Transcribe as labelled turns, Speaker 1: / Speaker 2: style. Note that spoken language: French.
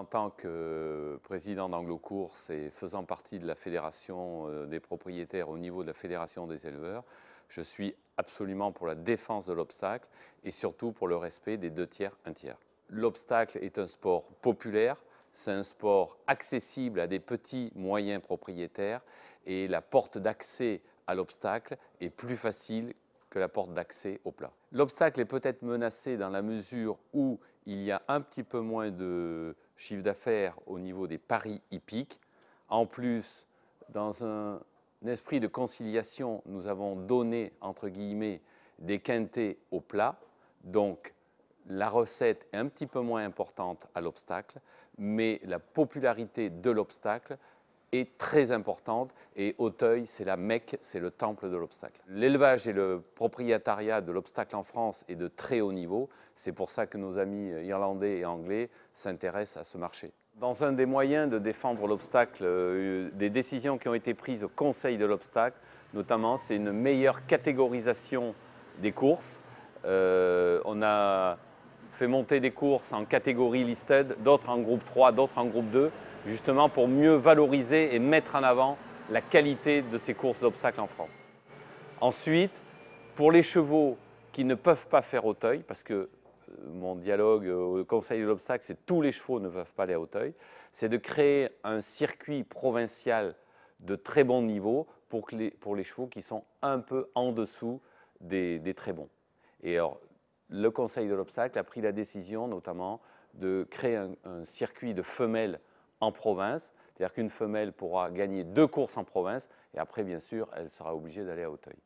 Speaker 1: en tant que euh, président d'Anglo-Course et faisant partie de la fédération euh, des propriétaires au niveau de la fédération des éleveurs, je suis absolument pour la défense de l'obstacle et surtout pour le respect des deux tiers, un tiers. L'obstacle est un sport populaire, c'est un sport accessible à des petits, moyens propriétaires et la porte d'accès à l'obstacle est plus facile que la porte d'accès au plat. L'obstacle est peut-être menacé dans la mesure où il y a un petit peu moins de chiffre d'affaires au niveau des paris hippiques. En plus, dans un, esprit de conciliation, nous avons donné, entre guillemets, des quintés au plat. Donc, la recette est un petit peu moins importante à l'obstacle, mais la popularité de l'obstacle est très importante et Auteuil, c'est la Mecque, c'est le temple de l'obstacle. L'élevage et le propriétariat de l'obstacle en France est de très haut niveau. C'est pour ça que nos amis irlandais et anglais s'intéressent à ce marché. Dans un des moyens de défendre l'obstacle, euh, des décisions qui ont été prises au Conseil de l'obstacle, notamment, c'est une meilleure catégorisation des courses. Euh, on a monter des courses en catégorie listed, d'autres en groupe 3, d'autres en groupe 2, justement pour mieux valoriser et mettre en avant la qualité de ces courses d'obstacles en France. Ensuite, pour les chevaux qui ne peuvent pas faire Auteuil, parce que euh, mon dialogue euh, au Conseil de l'obstacle, c'est tous les chevaux ne peuvent pas aller à Auteuil, c'est de créer un circuit provincial de très bon niveau pour, que les, pour les chevaux qui sont un peu en dessous des, des très bons. Et alors, le Conseil de l'Obstacle a pris la décision notamment de créer un, circuit de femelles en province, c'est-à-dire qu'une femelle pourra gagner deux courses en province et après, bien sûr, elle sera obligée d'aller à Auteuil.